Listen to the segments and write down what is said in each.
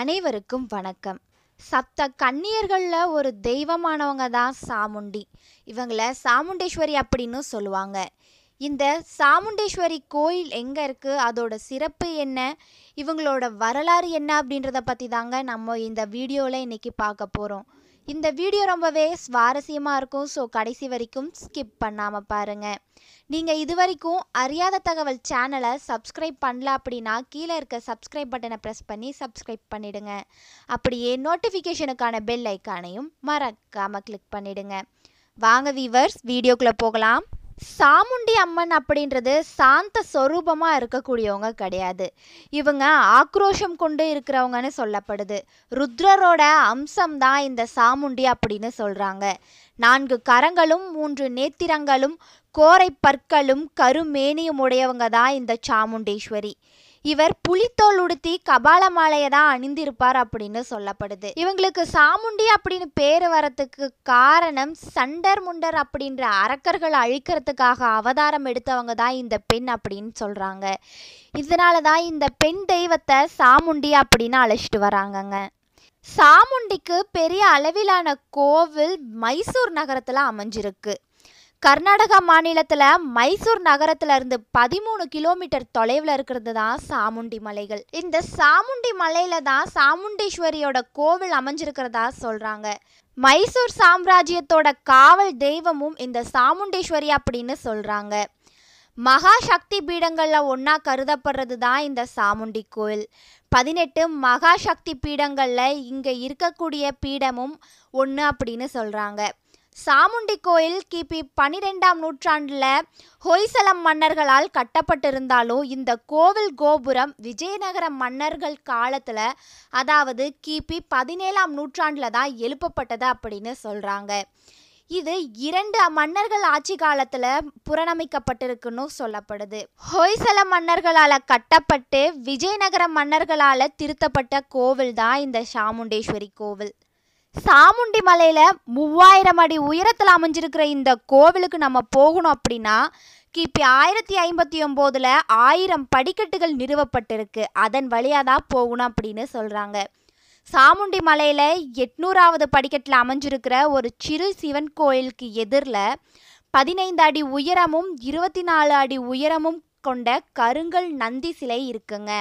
அனைவருக்கும் வணக்கம் சப்த கன்னியர்களில் ஒரு தெய்வமானவங்க தான் சாமுண்டி இவங்கள சாமுண்டேஸ்வரி அப்படின்னு சொல்லுவாங்க இந்த சாமுண்டேஸ்வரி கோயில் எங்கே இருக்குது அதோட சிறப்பு என்ன இவங்களோட வரலாறு என்ன அப்படின்றத பற்றி தாங்க நம்ம இந்த வீடியோவில் இன்றைக்கி பார்க்க போகிறோம் இந்த வீடியோ ரொம்பவே சுவாரஸ்யமாக இருக்கும் ஸோ கடைசி வரைக்கும் ஸ்கிப் பண்ணாமல் பாருங்கள் நீங்கள் இது வரைக்கும் அறியாத தகவல் சேனலை சப்ஸ்கிரைப் பண்ணல அப்படின்னா கீழே இருக்க சப்ஸ்கிரைப் பட்டனை ப்ரெஸ் பண்ணி சப்ஸ்கிரைப் பண்ணிவிடுங்க அப்படியே நோட்டிஃபிகேஷனுக்கான பெல் ஐக்கானையும் மறக்காமல் கிளிக் பண்ணிவிடுங்க வாங்க வீவர்ஸ் வீடியோக்குள்ளே போகலாம் சாமுண்டி அம்மன் அப்படின்றது சாந்த சொரூபமாக இருக்கக்கூடியவங்க கிடையாது இவங்க ஆக்ரோஷம் கொண்டு இருக்கிறவங்கன்னு சொல்லப்படுது ருத்ரரோட அம்சம் தான் இந்த சாமுண்டி அப்படின்னு சொல்கிறாங்க நான்கு கரங்களும் மூன்று நேத்திரங்களும் கோரை பற்களும் கருமேனியும் உடையவங்க தான் இந்த சாமுண்டீஸ்வரி இவர் புலித்தோல் உடுத்தி கபால மாலையை தான் அணிந்திருப்பார் அப்படின்னு சொல்லப்படுது இவங்களுக்கு சாமுண்டி அப்படின்னு பேர் வரத்துக்கு காரணம் சண்டர் முண்டர் அப்படின்ற அரக்கர்கள் அழிக்கிறதுக்காக அவதாரம் எடுத்தவங்க தான் இந்த பெண் அப்படின்னு சொல்கிறாங்க இதனால தான் இந்த பெண் தெய்வத்தை சாமுண்டி அப்படின்னு அழைச்சிட்டு வராங்கங்க சாமுண்டிக்கு பெரிய அளவிலான கோவில் மைசூர் நகரத்தில் அமைஞ்சிருக்கு கர்நாடகா மாநிலத்தில் மைசூர் நகரத்தில் இருந்து பதிமூணு கிலோமீட்டர் தொலைவில் இருக்கிறது தான் சாமுண்டி மலைகள் இந்த சாமுண்டி மலையில தான் சாமுண்டீஸ்வரியோட கோவில் அமைஞ்சிருக்கிறதா சொல்கிறாங்க மைசூர் சாம்ராஜ்யத்தோட காவல் தெய்வமும் இந்த சாமுண்டீஸ்வரி அப்படின்னு சொல்கிறாங்க மகா சக்தி பீடங்களில் ஒன்றா கருதப்படுறது தான் இந்த சாமுண்டி கோயில் பதினெட்டு மகா சக்தி பீடங்களில் இங்கே இருக்கக்கூடிய பீடமும் ஒன்று அப்படின்னு சொல்கிறாங்க சாமுண்டி கோயில் கிபி பனிரெண்டாம் நூற்றாண்டில் ஹொய்சலம் மன்னர்களால் கட்டப்பட்டிருந்தாலும் இந்த கோவில் கோபுரம் விஜயநகர மன்னர்கள் காலத்தில் அதாவது கிபி பதினேழாம் நூற்றாண்டில் தான் எழுப்பப்பட்டது அப்படின்னு சொல்கிறாங்க இது இரண்டு மன்னர்கள் ஆட்சி காலத்தில் புறணமிக்கப்பட்டிருக்குன்னு சொல்லப்படுது ஹொய்சல மன்னர்களால் கட்டப்பட்டு விஜயநகர மன்னர்களால் திருத்தப்பட்ட கோவில் தான் இந்த சாமுண்டேஸ்வரி கோவில் சாமுண்டி மலையில் மூவாயிரம் அடி உயரத்தில் அமைஞ்சிருக்கிற இந்த கோவிலுக்கு நம்ம போகணும் அப்படின்னா கிபி ஆயிரத்தி ஐம்பத்தி ஒம்போதில் ஆயிரம் படிக்கட்டுகள் நிறுவப்பட்டிருக்கு அதன் வழியாக தான் போகணும் அப்படின்னு சொல்கிறாங்க சாமுண்டி மலையில் எட்நூறாவது படிக்கட்டில் அமைஞ்சிருக்கிற ஒரு சிறு சிவன் கோயிலுக்கு எதிரில் பதினைந்து அடி உயரமும் இருபத்தி நாலு அடி உயரமும் கொண்ட கருங்கல் நந்தி சிலை இருக்குங்க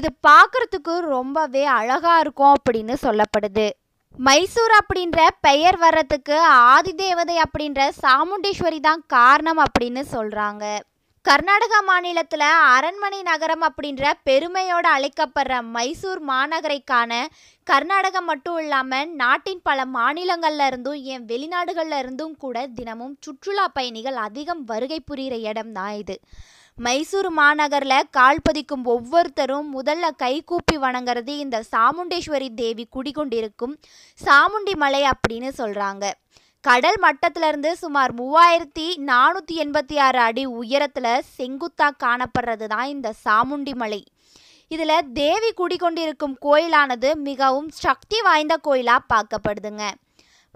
இது பார்க்குறதுக்கு ரொம்பவே அழகாக இருக்கும் அப்படின்னு சொல்லப்படுது மைசூர் அப்படின்ற பெயர் வர்றதுக்கு ஆதி தேவதை அப்படின்ற சாமுண்டீஸ்வரி தான் காரணம் அப்படின்னு சொல்கிறாங்க கர்நாடகா மாநிலத்தில் அரண்மனை நகரம் அப்படின்ற பெருமையோடு அழைக்கப்படுற மைசூர் மாநகரைக்கான கர்நாடகம் மட்டும் இல்லாமல் நாட்டின் பல மாநிலங்கள்ல இருந்தும் என் வெளிநாடுகள்ல இருந்தும் கூட தினமும் சுற்றுலா பயணிகள் அதிகம் வருகை புரிகிற இடம் தான் இது மைசூர் மாநகரில் கால் பதிக்கும் ஒவ்வொருத்தரும் முதல்ல கைகூப்பி வணங்குறது இந்த சாமுண்டேஸ்வரி தேவி குடிகொண்டிருக்கும் சாமுண்டி மலை அப்படின்னு சொல்கிறாங்க கடல் மட்டத்திலிருந்து சுமார் மூவாயிரத்தி நானூற்றி எண்பத்தி ஆறு அடி உயரத்தில் செங்குத்தாக காணப்படுறது தான் இந்த சாமுண்டி மலை இதில் தேவி குடிகொண்டிருக்கும் கோயிலானது மிகவும் சக்தி வாய்ந்த கோயிலாக பார்க்கப்படுதுங்க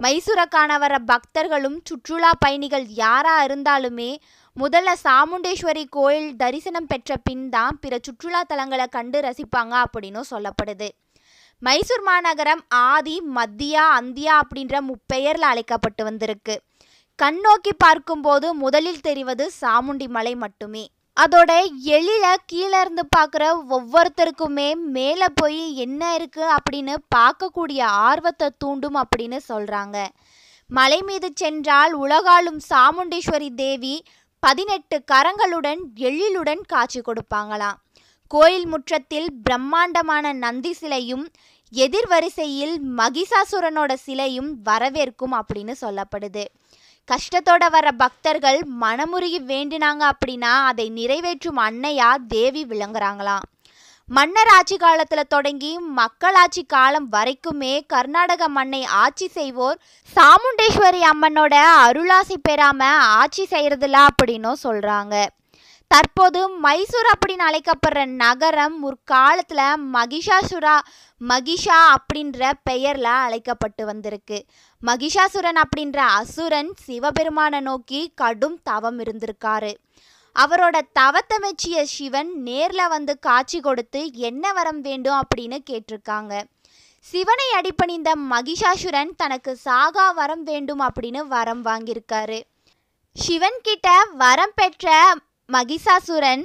மைசூரை காண வர பக்தர்களும் சுற்றுலா பயணிகள் யாராக இருந்தாலுமே முதல்ல சாமுண்டேஸ்வரி கோயில் தரிசனம் பெற்ற பின் தான் பிற சுற்றுலா தலங்களை கண்டு ரசிப்பாங்க அப்படின்னும் சொல்லப்படுது மைசூர் மாநகரம் ஆதி மத்தியா அந்தியா அப்படின்ற முப்பெயரில் அழைக்கப்பட்டு வந்திருக்கு கண்ணோக்கி பார்க்கும்போது முதலில் தெரிவது சாமுண்டி மலை மட்டுமே அதோட எழில கீழே இருந்து பார்க்குற ஒவ்வொருத்தருக்குமே மேலே போய் என்ன இருக்குது அப்படின்னு பார்க்கக்கூடிய ஆர்வத்தை தூண்டும் அப்படின்னு சொல்கிறாங்க மலை மீது சென்றால் உலகாளும் சாமுண்டீஸ்வரி தேவி பதினெட்டு கரங்களுடன் எழிலுடன் காட்சி கொடுப்பாங்களாம் கோயில் முற்றத்தில் பிரம்மாண்டமான நந்தி சிலையும் எதிர்வரிசையில் மகிஷாசுரனோட சிலையும் வரவேற்கும் அப்படின்னு சொல்லப்படுது கஷ்டத்தோட வர பக்தர்கள் மனமுருகி வேண்டினாங்க அப்படின்னா அதை நிறைவேற்றும் அன்னையா தேவி விளங்குறாங்களாம் மன்னர் ஆட்சி காலத்தில் தொடங்கி மக்களாட்சி காலம் வரைக்குமே கர்நாடக மண்ணை ஆட்சி செய்வோர் சாமுண்டேஸ்வரி அம்மனோட அருளாசி பெறாம ஆட்சி செய்கிறதில்ல அப்படின்னும் சொல்கிறாங்க தற்போது மைசூர் அப்படின்னு அழைக்கப்படுற நகரம் முற்காலத்தில் மகிஷாசுரா மகிஷா அப்படின்ற பெயரில் அழைக்கப்பட்டு வந்திருக்கு மகிஷாசுரன் அப்படின்ற அசுரன் சிவபெருமானை நோக்கி கடும் தவம் இருந்திருக்காரு அவரோட தவத்தை மெச்சிய சிவன் நேரில் வந்து காட்சி கொடுத்து என்ன வரம் வேண்டும் அப்படின்னு கேட்டிருக்காங்க சிவனை அடிப்பணிந்த மகிஷாசுரன் தனக்கு சாகா வரம் வேண்டும் அப்படின்னு வரம் வாங்கியிருக்காரு சிவன் கிட்ட வரம் பெற்ற மகிஷாசுரன்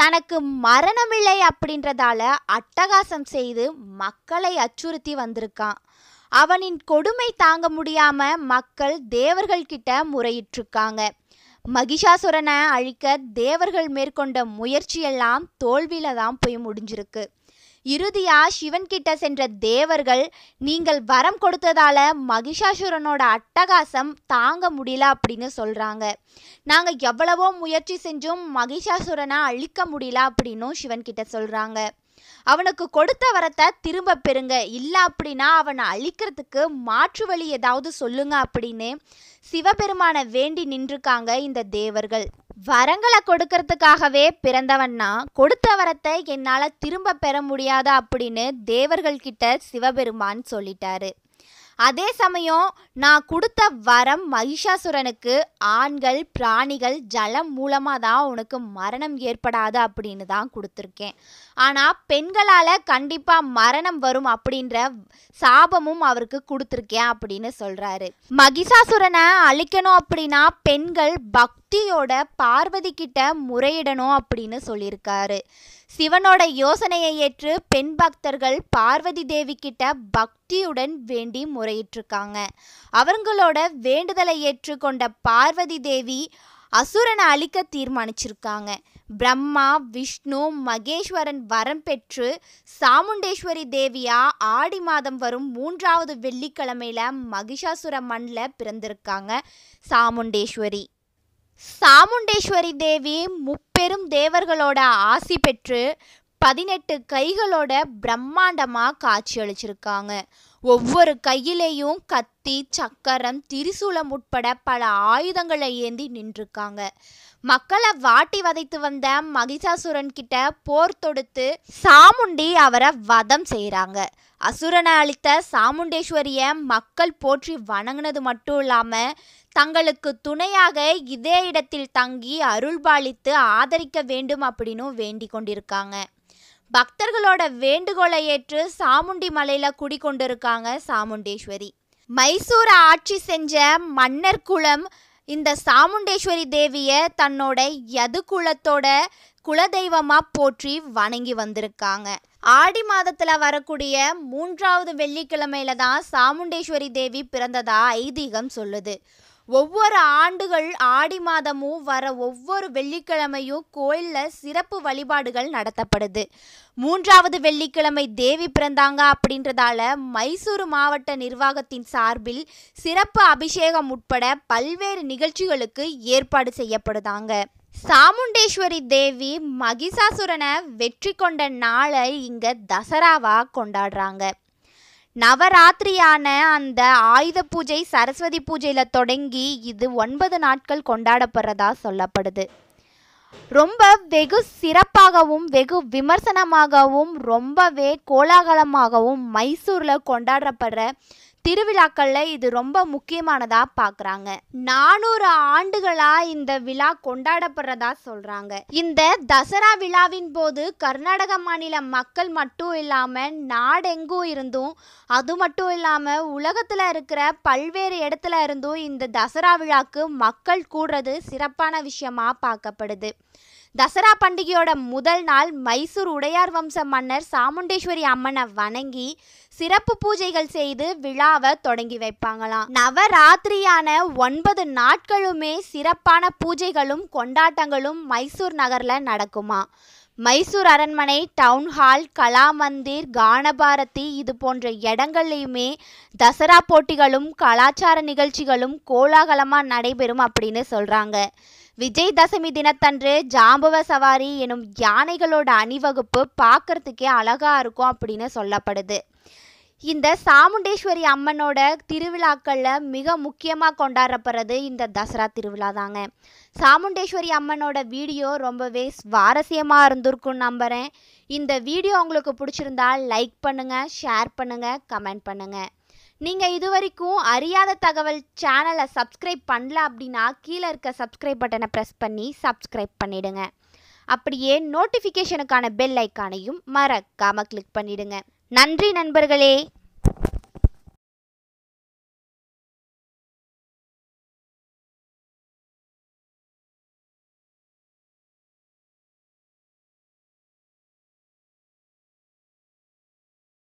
தனக்கு மரணமில்லை அப்படின்றதால அட்டகாசம் செய்து மக்களை அச்சுறுத்தி வந்திருக்கான் அவனின் கொடுமை தாங்க முடியாம மக்கள் தேவர்கள் கிட்ட முறையிட்டிருக்காங்க மகிஷாசுரனை அழிக்க தேவர்கள் மேற்கொண்ட முயற்சியெல்லாம் தோல்வியில தான் போய் முடிஞ்சிருக்கு இறுதியா சிவன்கிட்ட சென்ற தேவர்கள் நீங்கள் வரம் கொடுத்ததால மகிஷாசுரனோட அட்டகாசம் தாங்க முடியல அப்படின்னு சொல்றாங்க நாங்க எவ்வளவோ முயற்சி செஞ்சும் மகிஷாசுரனை அழிக்க முடியல அப்படின்னும் சிவன்கிட்ட சொல்றாங்க அவனுக்கு கொடுத்த வரத்தை திரும்ப பெறுங்க இல்லை அப்படின்னா அவனை அழிக்கிறதுக்கு மாற்று வழி ஏதாவது சொல்லுங்க அப்படின்னு சிவபெருமானை வேண்டி நின்றுருக்காங்க இந்த தேவர்கள் வரங்களை கொடுக்கறதுக்காகவே பிறந்தவன்னா கொடுத்த வரத்தை என்னால் திரும்ப பெற முடியாது அப்படின்னு தேவர்கள்கிட்ட சிவபெருமான் சொல்லிட்டாரு அதே சமயம் நான் கொடுத்த வரம் மகிஷாசுரனுக்கு ஆண்கள் பிராணிகள் ஜலம் மூலமாக தான் உனக்கு மரணம் ஏற்படாது அப்படின்னு தான் கொடுத்துருக்கேன் ஆனால் பெண்களால் கண்டிப்பாக மரணம் வரும் அப்படின்ற சாபமும் அவருக்கு கொடுத்துருக்கேன் அப்படின்னு சொல்கிறாரு மகிஷாசுரனை அழிக்கணும் அப்படின்னா பெண்கள் பக்தியோட பார்வதி கிட்ட முறையிடணும் அப்படின்னு சொல்லியிருக்காரு சிவனோட யோசனையை ஏற்று பெண் பக்தர்கள் பார்வதி தேவி கிட்ட பக்தியுடன் வேண்டி முறையிட்டிருக்காங்க அவங்களோட வேண்டுதலை ஏற்றுக்கொண்ட பார்வதி தேவி அசுரனை அழிக்க தீர்மானிச்சிருக்காங்க பிரம்மா விஷ்ணு மகேஸ்வரன் வரம் பெற்று சாமுண்டேஸ்வரி தேவியா ஆடி மாதம் வரும் மூன்றாவது வெள்ளிக்கிழமையில மகிஷாசுர மண்ணில் பிறந்திருக்காங்க சாமுண்டேஸ்வரி சாமுண்டேஸ்வரி தேவி முப்பெரும் தேவர்களோட ஆசி பெற்று பதினெட்டு கைகளோட பிரம்மாண்டமாக காட்சி அளிச்சிருக்காங்க ஒவ்வொரு கையிலேயும் கத்தி சக்கரம் திரிசூலம் உட்பட பல ஆயுதங்களை ஏந்தி நின்றுருக்காங்க மக்களை வாட்டி வதைத்து வந்த மகிஷாசுரன் கிட்ட போர் தொடுத்து சாமுண்டி அவரை வதம் செய்கிறாங்க அசுரனை அளித்த சாமுண்டேஸ்வரிய மக்கள் போற்றி வணங்கினது மட்டும் இல்லாமல் தங்களுக்கு துணையாக இதே இடத்தில் தங்கி அருள்பாலித்து ஆதரிக்க வேண்டும் அப்படின்னும் வேண்டிக் கொண்டிருக்காங்க பக்தர்களோட வேண்டுகோளை ஏற்று சாமுண்டி மலையில குடிக்கொண்டிருக்காங்க சாமுண்டேஸ்வரி மைசூரை ஆட்சி செஞ்ச மன்னர் குலம் இந்த சாமுண்டேஸ்வரி தேவியை தன்னோட யது குலத்தோட குலதெய்வமாக போற்றி வணங்கி வந்திருக்காங்க ஆடி மாதத்தில் வரக்கூடிய மூன்றாவது வெள்ளிக்கிழமையில தான் சாமுண்டேஸ்வரி தேவி பிறந்ததா ஐதீகம் சொல்லுது ஒவ்வொரு ஆண்டுகள் ஆடி மாதமும் வர ஒவ்வொரு வெள்ளிக்கிழமையும் கோயிலில் சிறப்பு வழிபாடுகள் நடத்தப்படுது மூன்றாவது வெள்ளிக்கிழமை தேவி பிறந்தாங்க அப்படின்றதால மைசூர் மாவட்ட நிர்வாகத்தின் சார்பில் சிறப்பு அபிஷேகம் உட்பட பல்வேறு நிகழ்ச்சிகளுக்கு ஏற்பாடு செய்யப்படுதாங்க சாமுண்டேஸ்வரி தேவி மகிஷாசுரனை வெற்றி கொண்ட நாளை இங்கே தசராவாக கொண்டாடுறாங்க நவராத்திரியான அந்த ஆயுத பூஜை சரஸ்வதி பூஜையில் தொடங்கி இது ஒன்பது நாட்கள் கொண்டாடப்படுறதா சொல்லப்படுது ரொம்ப வெகு சிறப்பாகவும் வெகு விமர்சனமாகவும் ரொம்பவே கோலாகலமாகவும் மைசூரில் கொண்டாடப்படுற திருவிழாக்களில் இது ரொம்ப முக்கியமானதாக பார்க்குறாங்க நானூறு ஆண்டுகளாக இந்த விழா கொண்டாடப்படுறதா சொல்கிறாங்க இந்த தசரா விழாவின் போது கர்நாடக மாநில மக்கள் மட்டும் இல்லாமல் நாடெங்கும் இருந்தும் அது மட்டும் இல்லாமல் உலகத்தில் இருக்கிற பல்வேறு இடத்துல இருந்தும் இந்த தசரா விழாக்கு மக்கள் கூடுறது சிறப்பான விஷயமாக பார்க்கப்படுது தசரா பண்டிகையோட முதல் நாள் மைசூர் உடையார் வம்ச மன்னர் சாமுண்டேஸ்வரி அம்மனை வணங்கி சிறப்பு பூஜைகள் செய்து விழாவை தொடங்கி வைப்பாங்களாம் நவராத்திரியான ஒன்பது நாட்களுமே சிறப்பான பூஜைகளும் கொண்டாட்டங்களும் மைசூர் நகரில் நடக்குமா மைசூர் அரண்மனை டவுன் ஹால் கலாமந்திர் கானபாரதி இது போன்ற இடங்கள்லையுமே தசரா போட்டிகளும் கலாச்சார நிகழ்ச்சிகளும் கோலாகலமாக நடைபெறும் அப்படின்னு சொல்கிறாங்க தசமி தினத்தன்று ஜாம்பவ சவாரி எனும் யானைகளோட அணிவகுப்பு பார்க்கறதுக்கே அழகாக இருக்கும் அப்படின்னு சொல்லப்படுது இந்த சாமுண்டேஸ்வரி அம்மனோட திருவிழாக்களில் மிக முக்கியமாக கொண்டாடப்படுறது இந்த தசரா திருவிழா தாங்க சாமுண்டேஸ்வரி அம்மனோட வீடியோ ரொம்பவே சுவாரஸ்யமாக இருந்திருக்கும்னு நம்புகிறேன் இந்த வீடியோ உங்களுக்கு பிடிச்சிருந்தா லைக் பண்ணுங்கள் ஷேர் பண்ணுங்கள் கமெண்ட் பண்ணுங்கள் நீங்கள் இது வரைக்கும் அறியாத தகவல் சேனலை சப்ஸ்கிரைப் பண்ணல அப்படின்னா கீழே இருக்க சப்ஸ்கிரைப் பட்டனை ப்ரெஸ் பண்ணி சப்ஸ்கிரைப் பண்ணிவிடுங்க அப்படியே நோட்டிஃபிகேஷனுக்கான பெல் ஐக்கானையும் மறக்காமல் கிளிக் பண்ணிவிடுங்க நன்றி நண்பர்களே